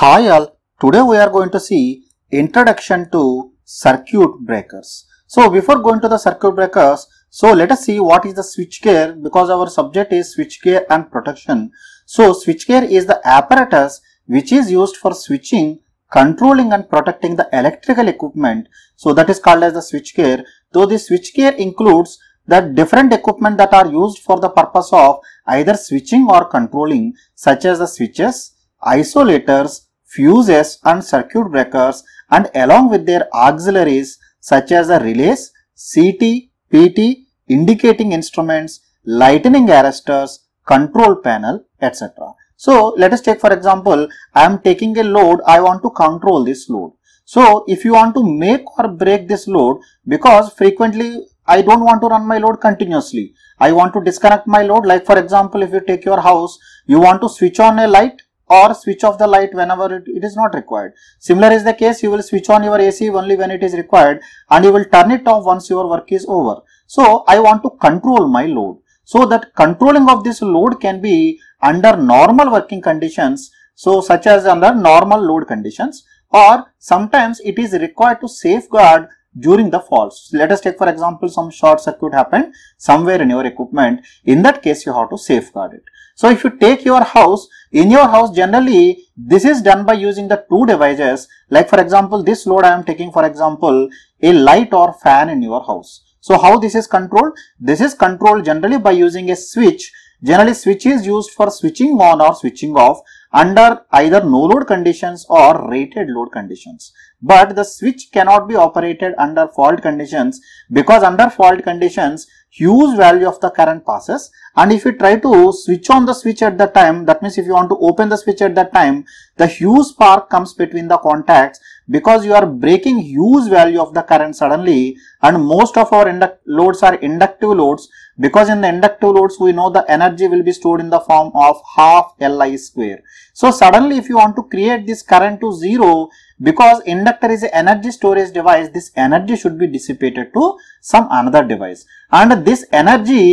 Hi all, today we are going to see introduction to circuit breakers. So before going to the circuit breakers, so let us see what is the switchgear because our subject is switchgear and protection. So switchgear is the apparatus which is used for switching, controlling and protecting the electrical equipment. So that is called as the switchgear. Though the switchgear includes the different equipment that are used for the purpose of either switching or controlling such as the switches, isolators, fuses and circuit breakers and along with their auxiliaries such as the relays, CT, PT, indicating instruments, lightning arresters, control panel, etc. So let us take for example, I am taking a load, I want to control this load. So if you want to make or break this load because frequently I don't want to run my load continuously. I want to disconnect my load like for example if you take your house, you want to switch on a light or switch off the light whenever it, it is not required. Similar is the case, you will switch on your AC only when it is required and you will turn it off once your work is over. So, I want to control my load. So, that controlling of this load can be under normal working conditions. So, such as under normal load conditions or sometimes it is required to safeguard during the faults. Let us take for example some short circuit happened somewhere in your equipment. In that case you have to safeguard it. So if you take your house, in your house generally this is done by using the two devices like for example this load I am taking for example a light or fan in your house. So how this is controlled? This is controlled generally by using a switch. Generally switch is used for switching on or switching off under either no load conditions or rated load conditions. But the switch cannot be operated under fault conditions because under fault conditions huge value of the current passes and if you try to switch on the switch at that time that means if you want to open the switch at that time the huge spark comes between the contacts because you are breaking huge value of the current suddenly and most of our loads are inductive loads because in the inductive loads we know the energy will be stored in the form of half Li square. So suddenly if you want to create this current to zero because inductor is an energy storage device this energy should be dissipated to some another device and this energy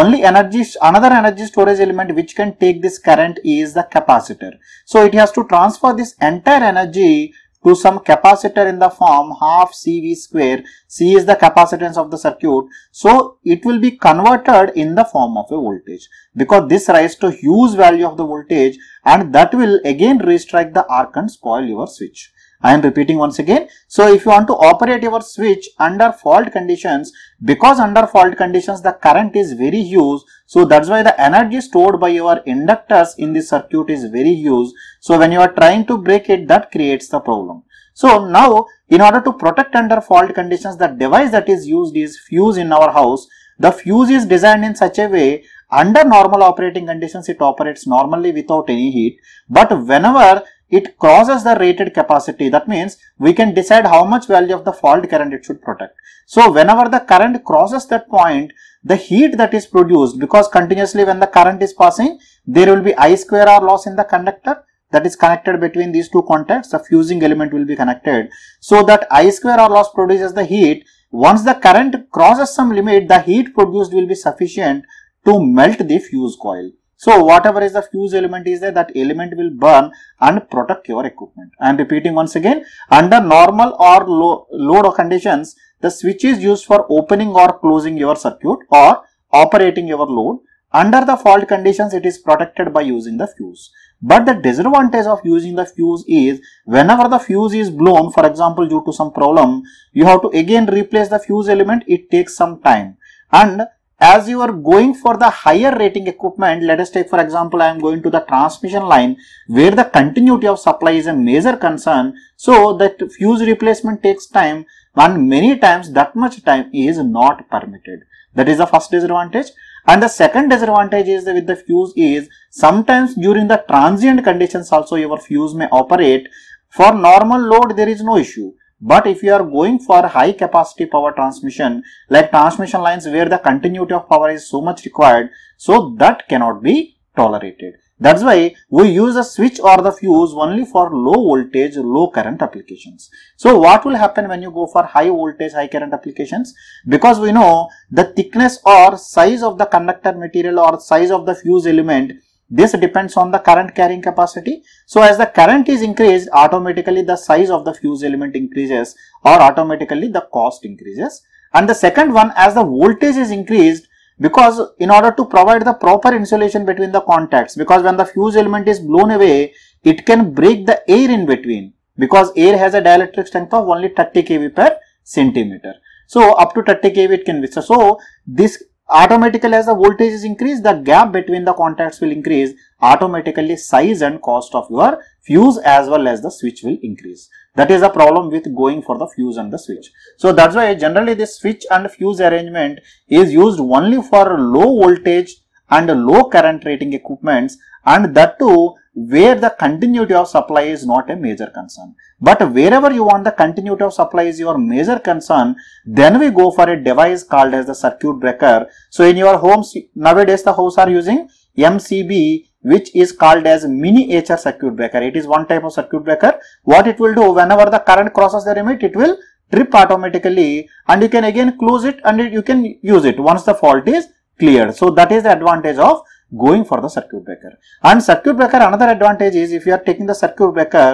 only energy another energy storage element which can take this current is the capacitor so it has to transfer this entire energy to some capacitor in the form half cv square c is the capacitance of the circuit so it will be converted in the form of a voltage because this rise to huge value of the voltage and that will again restrike the arc and spoil your switch I am repeating once again. So if you want to operate your switch under fault conditions, because under fault conditions the current is very huge, so that's why the energy stored by your inductors in the circuit is very huge. So when you are trying to break it, that creates the problem. So now in order to protect under fault conditions, the device that is used is fuse in our house. The fuse is designed in such a way under normal operating conditions it operates normally without any heat but whenever it crosses the rated capacity. That means we can decide how much value of the fault current it should protect. So whenever the current crosses that point, the heat that is produced because continuously when the current is passing, there will be I square R loss in the conductor that is connected between these two contacts. The fusing element will be connected. So that I square R loss produces the heat. Once the current crosses some limit, the heat produced will be sufficient to melt the fuse coil. So whatever is the fuse element is there, that element will burn and protect your equipment. I am repeating once again, under normal or low, load conditions, the switch is used for opening or closing your circuit or operating your load. Under the fault conditions, it is protected by using the fuse. But the disadvantage of using the fuse is whenever the fuse is blown, for example, due to some problem, you have to again replace the fuse element. It takes some time. And as you are going for the higher rating equipment, let us take for example, I am going to the transmission line where the continuity of supply is a major concern. So that fuse replacement takes time and many times that much time is not permitted. That is the first disadvantage. And the second disadvantage is with the fuse is sometimes during the transient conditions also your fuse may operate. For normal load, there is no issue. But if you are going for high capacity power transmission, like transmission lines where the continuity of power is so much required, so that cannot be tolerated. That's why we use a switch or the fuse only for low voltage, low current applications. So what will happen when you go for high voltage, high current applications? Because we know the thickness or size of the conductor material or size of the fuse element this depends on the current carrying capacity. So as the current is increased, automatically the size of the fuse element increases or automatically the cost increases. And the second one, as the voltage is increased, because in order to provide the proper insulation between the contacts, because when the fuse element is blown away, it can break the air in between because air has a dielectric strength of only 30 kV per centimeter. So, up to 30 kV it can withstand. So, this automatically as the voltage is increased the gap between the contacts will increase automatically size and cost of your fuse as well as the switch will increase that is a problem with going for the fuse and the switch so that's why generally this switch and fuse arrangement is used only for low voltage and low current rating equipments and that too where the continuity of supply is not a major concern. But wherever you want the continuity of supply is your major concern, then we go for a device called as the circuit breaker. So in your homes, nowadays the house are using MCB which is called as miniature circuit breaker. It is one type of circuit breaker. What it will do whenever the current crosses the limit, it will trip automatically and you can again close it and you can use it once the fault is cleared. So that is the advantage of going for the circuit breaker. And circuit breaker another advantage is if you are taking the circuit breaker,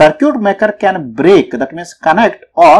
circuit maker can break that means connect or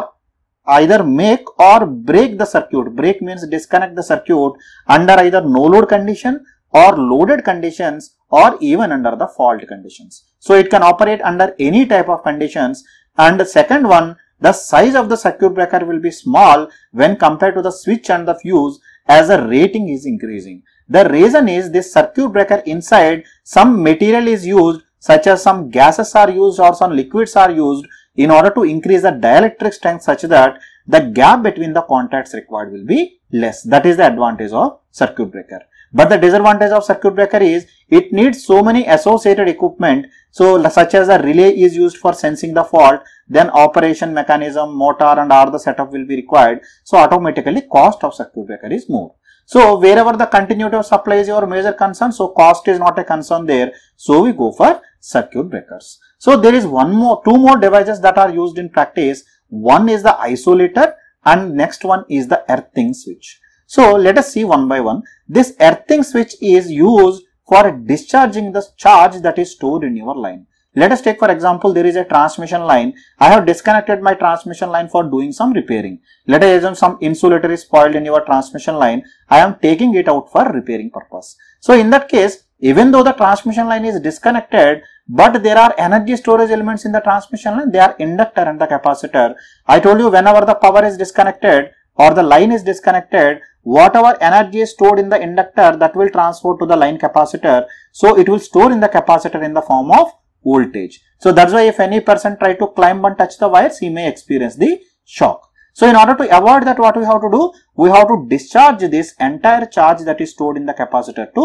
either make or break the circuit. Break means disconnect the circuit under either no load condition or loaded conditions or even under the fault conditions. So it can operate under any type of conditions and the second one the size of the circuit breaker will be small when compared to the switch and the fuse as the rating is increasing. The reason is this circuit breaker inside some material is used such as some gases are used or some liquids are used in order to increase the dielectric strength such that the gap between the contacts required will be less. That is the advantage of circuit breaker. But the disadvantage of circuit breaker is it needs so many associated equipment. So such as a relay is used for sensing the fault then operation mechanism, motor and all the setup will be required. So automatically cost of circuit breaker is more. So wherever the continuity of supply is your major concern, so cost is not a concern there. So we go for circuit breakers. So there is one more, two more devices that are used in practice. One is the isolator and next one is the earthing switch. So let us see one by one. This earthing switch is used for discharging the charge that is stored in your line. Let us take for example, there is a transmission line. I have disconnected my transmission line for doing some repairing. Let us assume some insulator is spoiled in your transmission line. I am taking it out for repairing purpose. So in that case, even though the transmission line is disconnected, but there are energy storage elements in the transmission line. They are inductor and the capacitor. I told you whenever the power is disconnected or the line is disconnected, whatever energy is stored in the inductor that will transfer to the line capacitor. So it will store in the capacitor in the form of voltage. So that's why if any person try to climb and touch the wires, he may experience the shock. So in order to avoid that, what we have to do? We have to discharge this entire charge that is stored in the capacitor to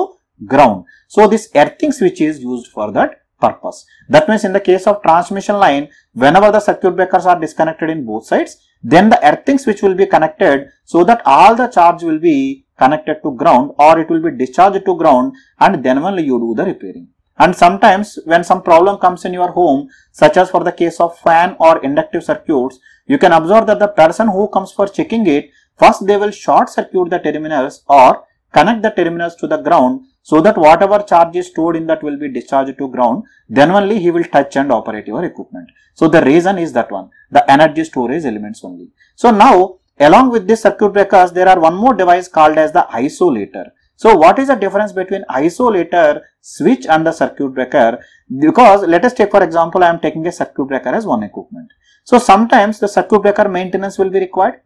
ground. So this earthing switch is used for that purpose. That means in the case of transmission line, whenever the circuit breakers are disconnected in both sides, then the earthing switch will be connected so that all the charge will be connected to ground or it will be discharged to ground and then only you do the repairing. And sometimes when some problem comes in your home, such as for the case of fan or inductive circuits, you can observe that the person who comes for checking it, first they will short circuit the terminals or connect the terminals to the ground so that whatever charge is stored in that will be discharged to ground, then only he will touch and operate your equipment. So the reason is that one, the energy storage elements only. So now along with this circuit breakers, there are one more device called as the isolator. So what is the difference between isolator, switch and the circuit breaker? Because let us take for example, I am taking a circuit breaker as one equipment. So sometimes the circuit breaker maintenance will be required.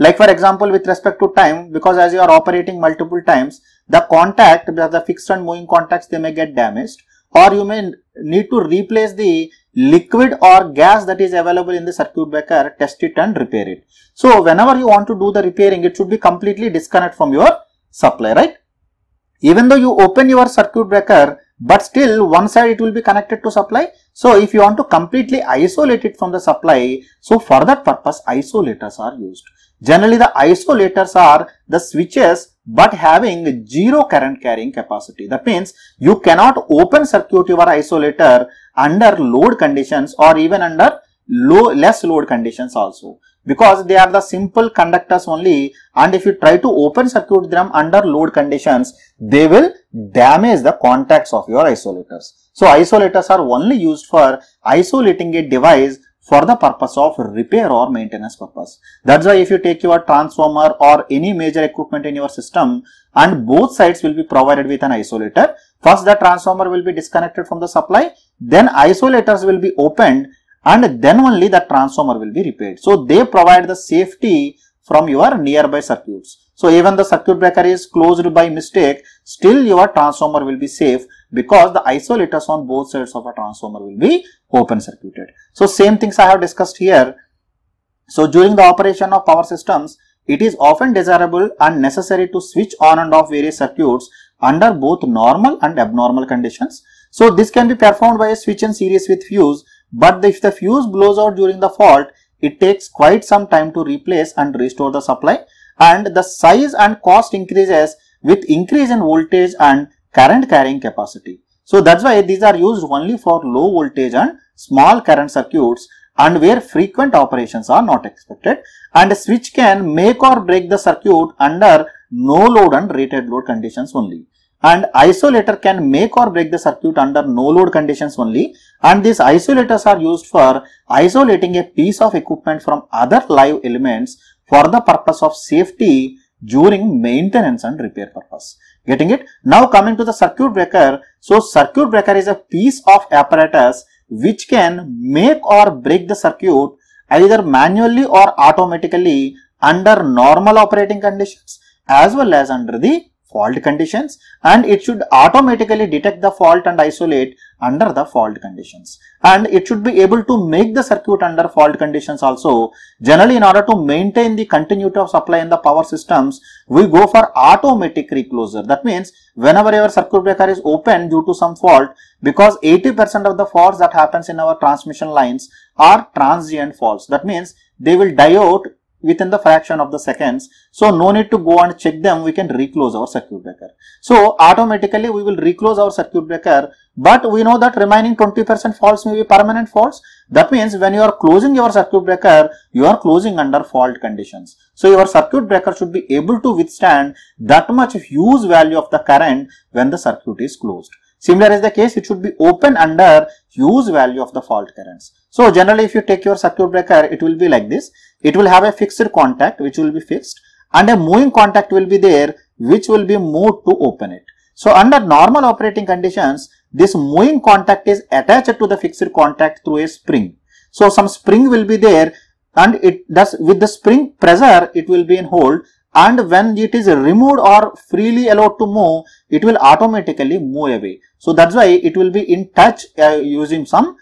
Like for example, with respect to time, because as you are operating multiple times, the contact, the fixed and moving contacts, they may get damaged or you may need to replace the liquid or gas that is available in the circuit breaker, test it and repair it. So whenever you want to do the repairing, it should be completely disconnect from your supply, right? Even though you open your circuit breaker, but still one side it will be connected to supply. So if you want to completely isolate it from the supply, so for that purpose isolators are used. Generally the isolators are the switches but having zero current carrying capacity. That means you cannot open circuit your isolator under load conditions or even under low less load conditions also because they are the simple conductors only and if you try to open circuit them under load conditions they will damage the contacts of your isolators. So isolators are only used for isolating a device for the purpose of repair or maintenance purpose. That's why if you take your transformer or any major equipment in your system and both sides will be provided with an isolator. First the transformer will be disconnected from the supply, then isolators will be opened and then only the transformer will be repaired. So they provide the safety from your nearby circuits. So even the circuit breaker is closed by mistake, still your transformer will be safe because the isolators on both sides of a transformer will be open circuited. So same things I have discussed here. So during the operation of power systems, it is often desirable and necessary to switch on and off various circuits under both normal and abnormal conditions. So this can be performed by a switch in series with fuse but if the fuse blows out during the fault, it takes quite some time to replace and restore the supply and the size and cost increases with increase in voltage and current carrying capacity. So that's why these are used only for low voltage and small current circuits and where frequent operations are not expected and a switch can make or break the circuit under no load and rated load conditions only and isolator can make or break the circuit under no load conditions only and these isolators are used for isolating a piece of equipment from other live elements for the purpose of safety during maintenance and repair purpose. Getting it? Now coming to the circuit breaker. So circuit breaker is a piece of apparatus which can make or break the circuit either manually or automatically under normal operating conditions as well as under the fault conditions and it should automatically detect the fault and isolate under the fault conditions and it should be able to make the circuit under fault conditions also generally in order to maintain the continuity of supply in the power systems we go for automatic recloser. that means whenever your circuit breaker is open due to some fault because 80 percent of the faults that happens in our transmission lines are transient faults that means they will die out within the fraction of the seconds. So no need to go and check them. We can reclose our circuit breaker. So automatically we will reclose our circuit breaker. But we know that remaining 20% faults may be permanent faults. That means when you are closing your circuit breaker, you are closing under fault conditions. So your circuit breaker should be able to withstand that much huge value of the current when the circuit is closed. Similar is the case, it should be open under use value of the fault currents. So generally if you take your circuit breaker, it will be like this. It will have a fixed contact which will be fixed and a moving contact will be there which will be moved to open it. So under normal operating conditions, this moving contact is attached to the fixed contact through a spring. So some spring will be there and it does with the spring pressure it will be in hold and when it is removed or freely allowed to move it will automatically move away so that's why it will be in touch uh, using some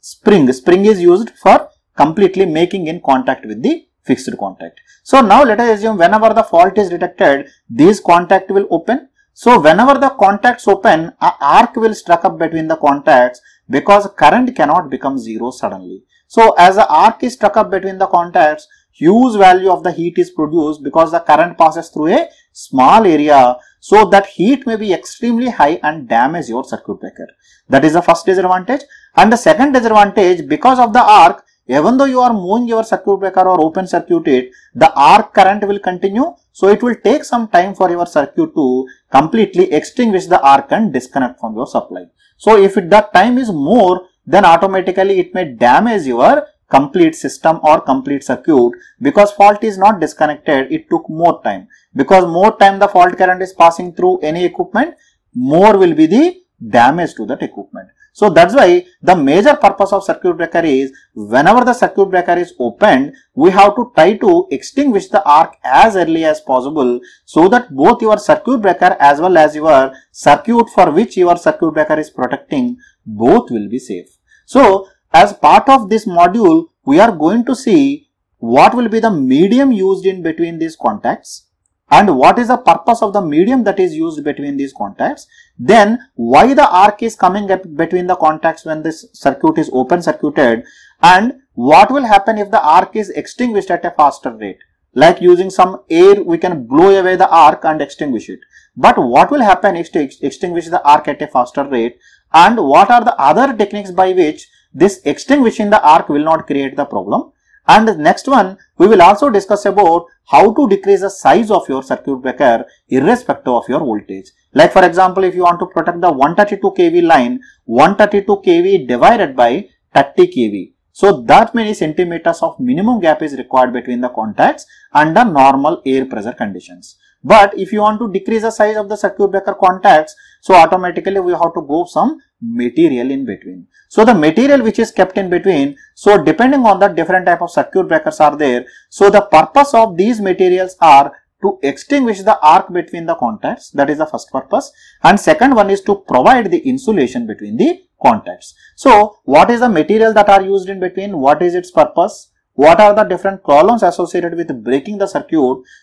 spring spring is used for completely making in contact with the fixed contact so now let us assume whenever the fault is detected these contact will open so whenever the contacts open an arc will struck up between the contacts because current cannot become zero suddenly so as the arc is struck up between the contacts huge value of the heat is produced because the current passes through a small area. So that heat may be extremely high and damage your circuit breaker. That is the first disadvantage. And the second disadvantage because of the arc, even though you are moving your circuit breaker or open circuit it, the arc current will continue. So it will take some time for your circuit to completely extinguish the arc and disconnect from your supply. So if it, that time is more, then automatically it may damage your complete system or complete circuit because fault is not disconnected it took more time because more time the fault current is passing through any equipment more will be the damage to that equipment so that's why the major purpose of circuit breaker is whenever the circuit breaker is opened, we have to try to extinguish the arc as early as possible so that both your circuit breaker as well as your circuit for which your circuit breaker is protecting, both will be safe. So as part of this module, we are going to see what will be the medium used in between these contacts and what is the purpose of the medium that is used between these contacts. Then why the arc is coming up between the contacts when this circuit is open circuited and what will happen if the arc is extinguished at a faster rate. Like using some air, we can blow away the arc and extinguish it. But what will happen if to extinguish the arc at a faster rate and what are the other techniques by which this extinguishing the arc will not create the problem. And next one, we will also discuss about how to decrease the size of your circuit breaker irrespective of your voltage. Like for example, if you want to protect the 132 kV line, 132 kV divided by 30 kV. So that many centimeters of minimum gap is required between the contacts under normal air pressure conditions. But if you want to decrease the size of the circuit breaker contacts, so automatically we have to go some material in between. So the material which is kept in between, so depending on the different type of circuit breakers are there, so the purpose of these materials are to extinguish the arc between the contacts, that is the first purpose and second one is to provide the insulation between the contacts. So what is the material that are used in between, what is its purpose, what are the different problems associated with breaking the circuit.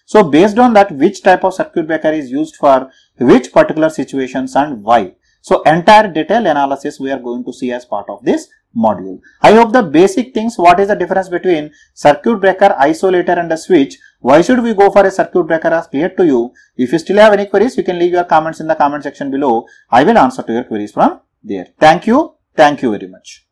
So based on that which type of circuit breaker is used for which particular situations and why. So entire detail analysis we are going to see as part of this module. I hope the basic things what is the difference between circuit breaker, isolator and a switch. Why should we go for a circuit breaker as clear to you. If you still have any queries you can leave your comments in the comment section below. I will answer to your queries from there. Thank you. Thank you very much.